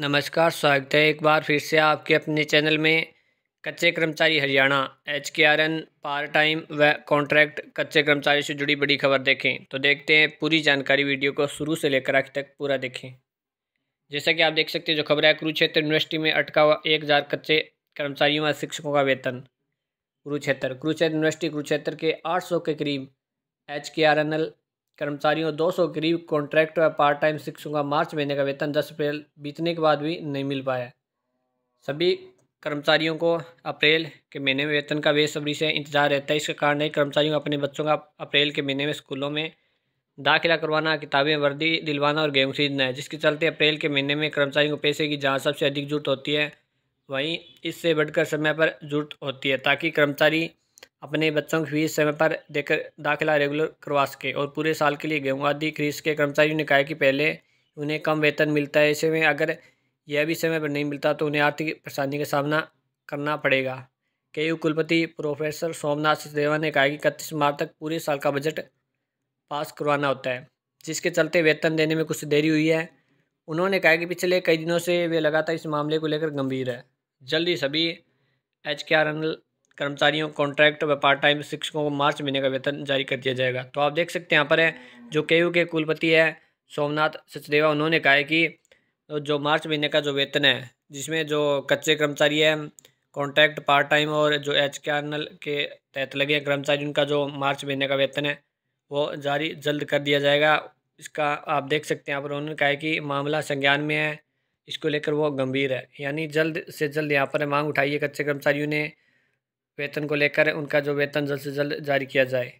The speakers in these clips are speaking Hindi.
नमस्कार स्वागत है एक बार फिर से आपके अपने चैनल में कच्चे कर्मचारी Haryana H K R N part time व कॉन्ट्रैक्ट कच्चे कर्मचारी से जुड़ी बड़ी खबर देखें तो देखते हैं पूरी जानकारी वीडियो को शुरू से लेकर आखिर तक पूरा देखें जैसा कि आप देख सकते हैं जो खबर है कुरुक्षेत्र यूनिवर्सिटी में अटका हुआ एक हज़ार कच्चे कर्मचारियों व शिक्षकों का वेतन कुरुक्षेत्र कुरुक्षेत्र यूनिवर्सिटी कुरुक्षेत्र के आठ सौ के करीब H K R N L कर्मचारियों दो सौ गरीब कॉन्ट्रैक्ट व पार्ट टाइम शिक्षकों का मार्च महीने का वेतन दस अप्रैल बीतने के बाद भी नहीं मिल पाया सभी कर्मचारियों को अप्रैल के महीने में वेतन का बेसब्री से इंतजार रहता है इसके कारण ही कर्मचारियों को अपने बच्चों का अप्रैल के महीने में स्कूलों में दाखिला करवाना किताबें वर्दी दिलवाना और गेहूँ खरीदना है जिसके चलते अप्रैल के महीने में कर्मचारियों को पैसे की जहाँ सबसे अधिक जरूरत होती है वहीं इससे बढ़कर समय पर जरूरत होती है ताकि कर्मचारी अपने बच्चों की फीस समय पर देकर दाखिला रेगुलर करवा सके और पूरे साल के लिए गेहूँ आदि खरीद के कर्मचारियों ने कहा कि पहले उन्हें कम वेतन मिलता है ऐसे में अगर यह भी समय पर नहीं मिलता तो उन्हें आर्थिक परेशानी का सामना करना पड़ेगा के कुलपति प्रोफेसर सोमनाथ सचदेवा ने कहा कि इकतीस मार्च तक पूरे साल का बजट पास करवाना होता है जिसके चलते वेतन देने में कुछ देरी हुई है उन्होंने कहा कि पिछले कई दिनों से वे लगातार इस मामले को लेकर गंभीर है जल्दी सभी H K R N L कर्मचारियों कॉन्ट्रैक्ट व पार्ट टाइम शिक्षकों को मार्च महीने का वेतन जारी कर दिया जाएगा तो आप देख सकते हैं यहाँ पर है जो के के कुलपति है सोमनाथ सचदेवा उन्होंने कहा है कि जो मार्च महीने का जो वेतन है जिसमें जो कच्चे कर्मचारी है कॉन्ट्रैक्ट पार्ट टाइम और जो एच के आर के तहत लगे कर्मचारी उनका जो मार्च महीने का वेतन है वो जारी जल्द कर दिया जाएगा इसका आप देख सकते हैं यहाँ पर उन्होंने कहा है कि मामला संज्ञान में है इसको लेकर वो गंभीर है यानी जल्द से जल्द यहाँ पर मांग उठाई है कच्चे कर्मचारियों ने वेतन को लेकर उनका जो वेतन जल्द से जल्द जारी किया जाए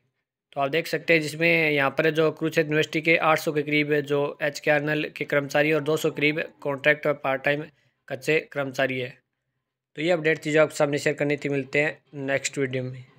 तो आप देख सकते हैं जिसमें यहाँ पर जो कुरुक्षेत्र यूनिवर्सिटी के 800 के करीब जो एच के आर के कर्मचारी और 200 के करीब कॉन्ट्रैक्ट और पार्ट टाइम कच्चे कर्मचारी है तो ये अपडेट थी जो आप सामने शेयर करनी थी मिलते हैं नेक्स्ट वीडियो में